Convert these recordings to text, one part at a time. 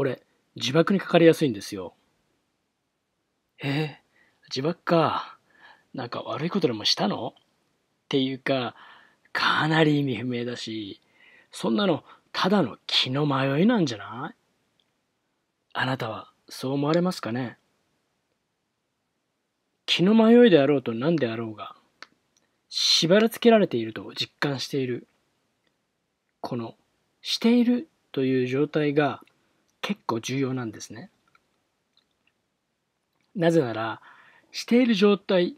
俺、自爆にかかりやすいんですよ。えー、自爆か。なんか悪いことでもしたのっていうか、かなり意味不明だし、そんなのただの気の迷いなんじゃないあなたはそう思われますかね気の迷いであろうと何であろうが、縛くつけられていると実感している。この、しているという状態が結構重要なんですね。なぜならしている状態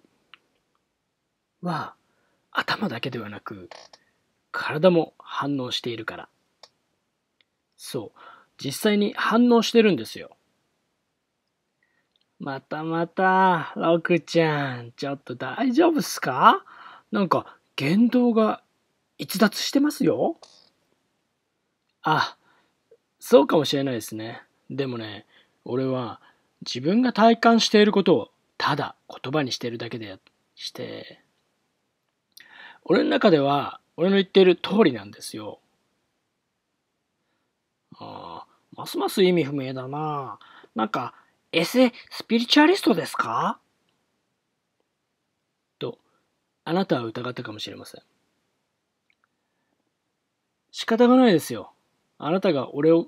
は頭だけではなく体も反応しているから。そう。実際に反応してるんですよ。またまた、ロクちゃん、ちょっと大丈夫っすかなんか、言動が逸脱してますよ。あ、そうかもしれないですね。でもね、俺は自分が体感していることをただ言葉にしているだけでして、俺の中では俺の言っている通りなんですよ。ああ、ますます意味不明だな。なんか、エセスピリチュアリストですかと、あなたは疑ったかもしれません。仕方がないですよ。あなたが俺を、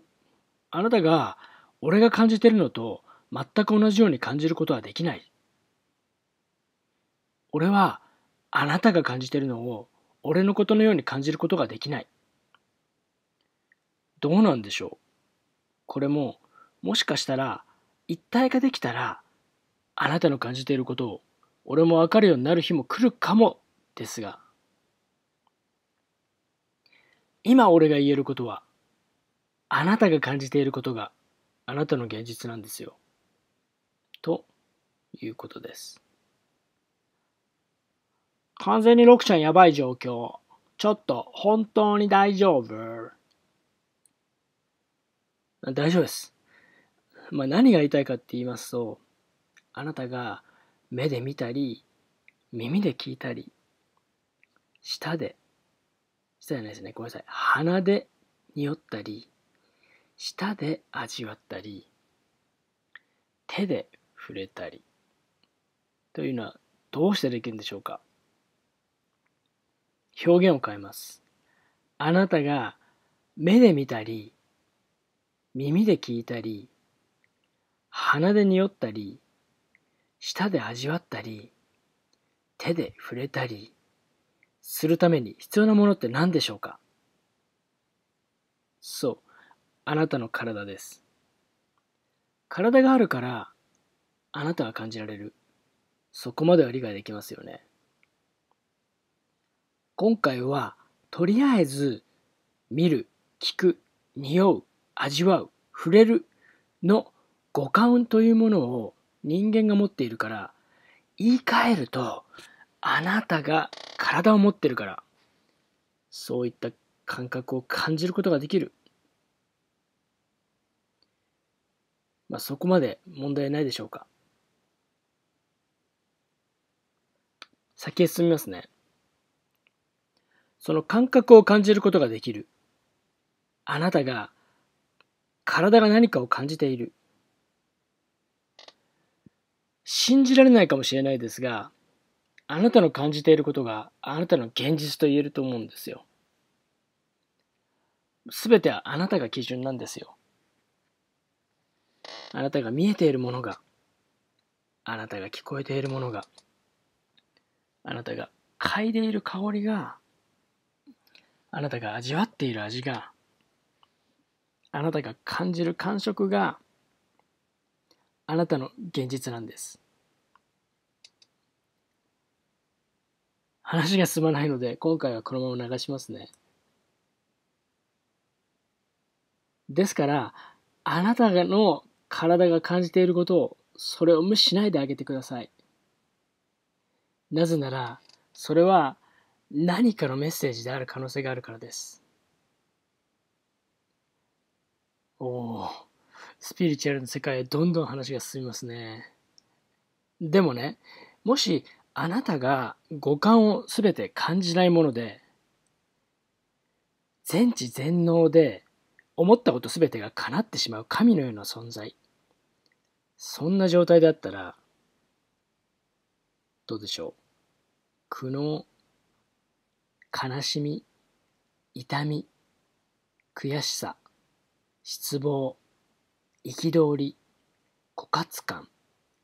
あなたが俺が感じてるのと全く同じように感じることはできない。俺はあなたが感じてるのを俺のことのように感じることができない。どうなんでしょうこれももしかしたら一体化できたらあなたの感じていることを俺もわかるようになる日も来るかもですが今俺が言えることはあなたが感じていることがあなたの現実なんですよ。ということです。完全にロクちゃんやばい状況。ちょっと本当に大丈夫大丈夫です。まあ、何が言いたいかって言いますと、あなたが目で見たり、耳で聞いたり、舌で、舌じゃないですね、ごめんなさい、鼻で匂ったり、舌で味わったり手で触れたりというのはどうしてできるんでしょうか表現を変えますあなたが目で見たり耳で聞いたり鼻で匂ったり舌で味わったり手で触れたりするために必要なものって何でしょうかそうあなたの体です。体があるから、あなたは感じられる。そこまでは理解できますよね。今回は、とりあえず、見る、聞く、匂う、味わう、触れるの五感というものを人間が持っているから、言い換えると、あなたが体を持ってるから、そういった感覚を感じることができる。まあ、そこまで問題ないでしょうか。先へ進みますね。その感覚を感じることができる。あなたが体が何かを感じている。信じられないかもしれないですが、あなたの感じていることがあなたの現実と言えると思うんですよ。すべてはあなたが基準なんですよ。あなたが見えているものが、あなたが聞こえているものが、あなたが嗅いでいる香りが、あなたが味わっている味が、あなたが感じる感触が、あなたの現実なんです。話が進まないので、今回はこのまま流しますね。ですから、あなたの体が感じていることをそれを無視しないであげてくださいなぜならそれは何かのメッセージである可能性があるからですおおスピリチュアルの世界へどんどん話が進みますねでもねもしあなたが五感を全て感じないもので全知全能で思ったこと全てが叶ってしまう神のような存在そんな状態だったら、どうでしょう。苦悩、悲しみ、痛み、悔しさ、失望、憤り、枯渇感、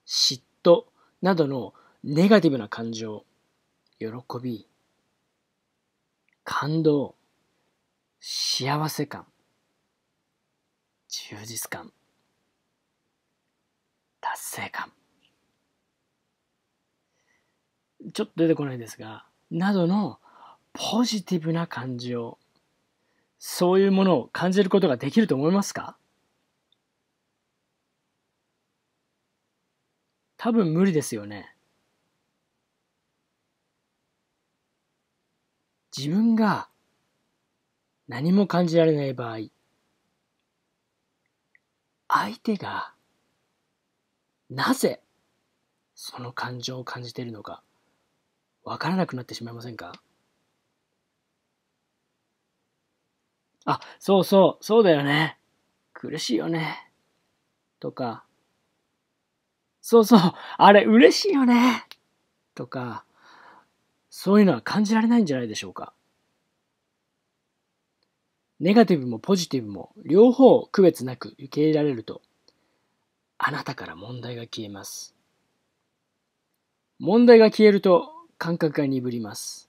嫉妬などのネガティブな感情、喜び、感動、幸せ感、充実感、達成感ちょっと出てこないですがなどのポジティブな感情そういうものを感じることができると思いますか多分無理ですよね。自分が何も感じられない場合、相手がなぜその感情を感じているのかわからなくなってしまいませんかあ、そうそう、そうだよね。苦しいよね。とか、そうそう、あれ嬉しいよね。とか、そういうのは感じられないんじゃないでしょうか。ネガティブもポジティブも両方区別なく受け入れられるとあなたから問題が消えます。問題が消えると感覚が鈍ります。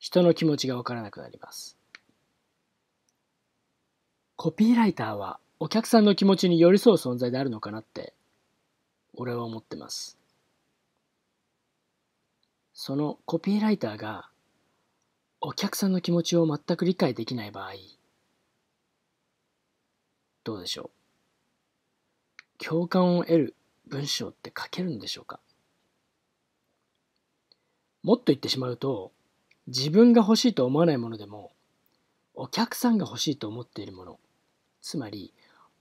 人の気持ちがわからなくなります。コピーライターはお客さんの気持ちに寄り添う存在であるのかなって俺は思ってます。そのコピーライターがお客さんの気持ちを全く理解できない場合どうでしょう共感を得る文章って書けるんでしょうかもっと言ってしまうと自分が欲しいと思わないものでもお客さんが欲しいと思っているものつまり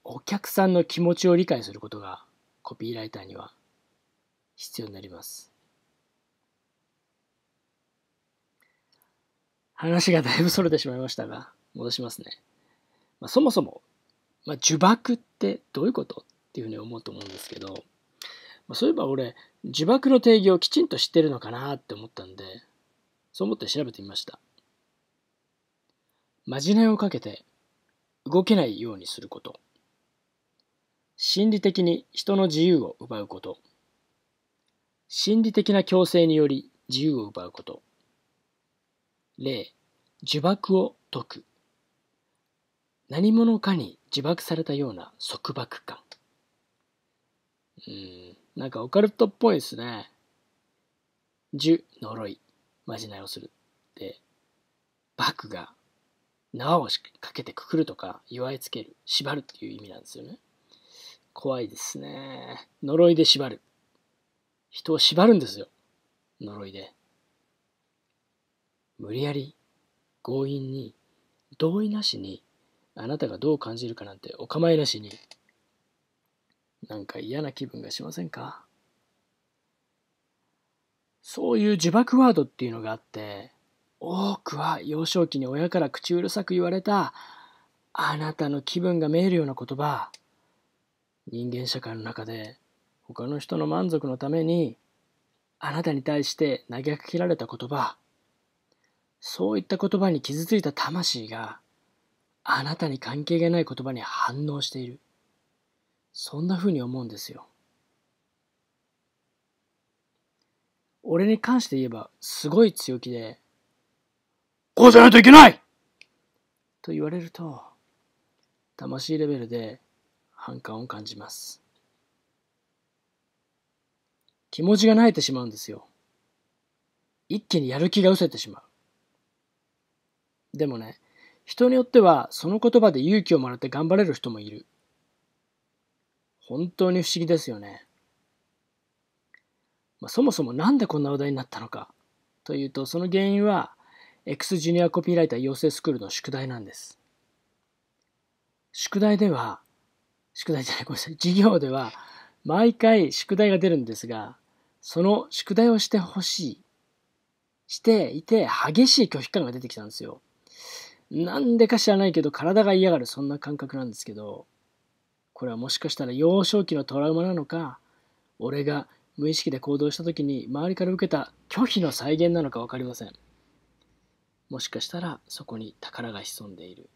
お客さんの気持ちを理解することがコピーライターには必要になります話がだいぶそれてしまいましたが戻しますね、まあ、そもそも、まあ、呪縛ってどういうことっていうふうに思うと思うんですけど、まあ、そういえば俺呪縛の定義をきちんと知ってるのかなって思ったんでそう思って調べてみましたまじないをかけて動けないようにすること心理的に人の自由を奪うこと心理的な強制により自由を奪うこと例呪縛を解く何者かに自爆されたような束縛感うん、なんかオカルトっぽいですね。呪、呪い、まじないをするって、バクが縄をかけてくくるとか、祝いつける、縛るっていう意味なんですよね。怖いですね。呪いで縛る。人を縛るんですよ。呪いで。無理やり、強引に、同意なしに、あなたがどう感じるかなんてお構いなしになんか嫌な気分がしませんかそういう呪縛ワードっていうのがあって、多くは幼少期に親から口うるさく言われた、あなたの気分が見えるような言葉、人間社会の中で他の人の満足のために、あなたに対して投げかけられた言葉、そういった言葉に傷ついた魂があなたに関係がない言葉に反応している。そんなふうに思うんですよ。俺に関して言えばすごい強気で、こうじゃないといけないと言われると、魂レベルで反感を感じます。気持ちが慣れてしまうんですよ。一気にやる気が失せてしまう。でもね、人によってはその言葉で勇気をもらって頑張れる人もいる。本当に不思議ですよね。まあ、そもそも何でこんな話題になったのかというと、その原因は X ジュニアコピーライター養成スクールの宿題なんです。宿題では、宿題じゃない、ごめんなさい、授業では毎回宿題が出るんですが、その宿題をしてほしい、していて激しい拒否感が出てきたんですよ。なんでか知らないけど体が嫌がるそんな感覚なんですけど、これはもしかしたら幼少期のトラウマなのか俺が無意識で行動した時に周りから受けた拒否の再現なのか分かりませんもしかしたらそこに宝が潜んでいる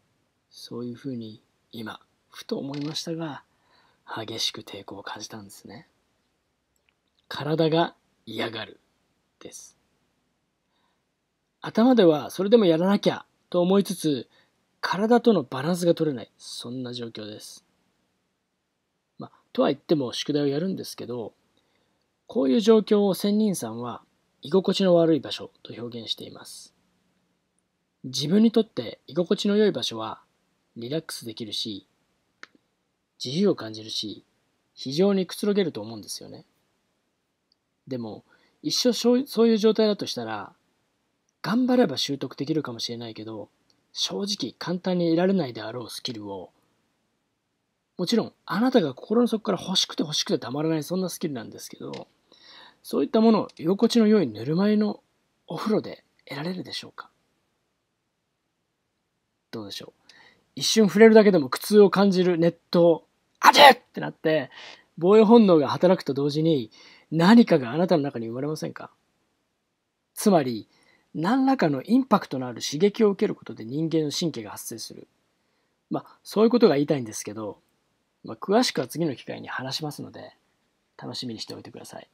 そういうふうに今ふと思いましたが激しく抵抗を感じたんですね体が嫌がるです頭ではそれでもやらなきゃと思いつつ体とのバランスが取れないそんな状況ですとは言っても宿題をやるんですけど、こういう状況を仙人さんは居心地の悪い場所と表現しています。自分にとって居心地の良い場所はリラックスできるし、自由を感じるし、非常にくつろげると思うんですよね。でも、一生そういう状態だとしたら、頑張れば習得できるかもしれないけど、正直簡単に得られないであろうスキルをもちろんあなたが心の底から欲しくて欲しくてたまらないそんなスキルなんですけどそういったものを居心地の良いぬるま湯のお風呂で得られるでしょうかどうでしょう一瞬触れるだけでも苦痛を感じる熱湯あちってなって防衛本能が働くと同時に何かがあなたの中に生まれませんかつまり何らかのインパクトのある刺激を受けることで人間の神経が発生するまあそういうことが言いたいんですけどまあ、詳しくは次の機会に話しますので、楽しみにしておいてください。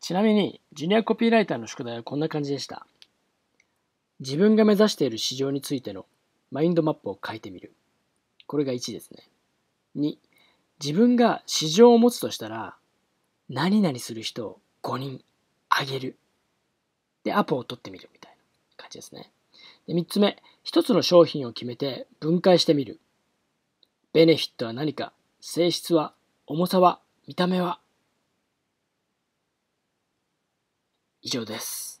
ちなみに、ジュニアコピーライターの宿題はこんな感じでした。自分が目指している市場についてのマインドマップを書いてみる。これが1ですね。2、自分が市場を持つとしたら、何々する人を5人あげる。で、アポを取ってみるみたいな感じですね。で3つ目、1つの商品を決めて分解してみる。ベネフィットは何か性質は重さは見た目は以上です。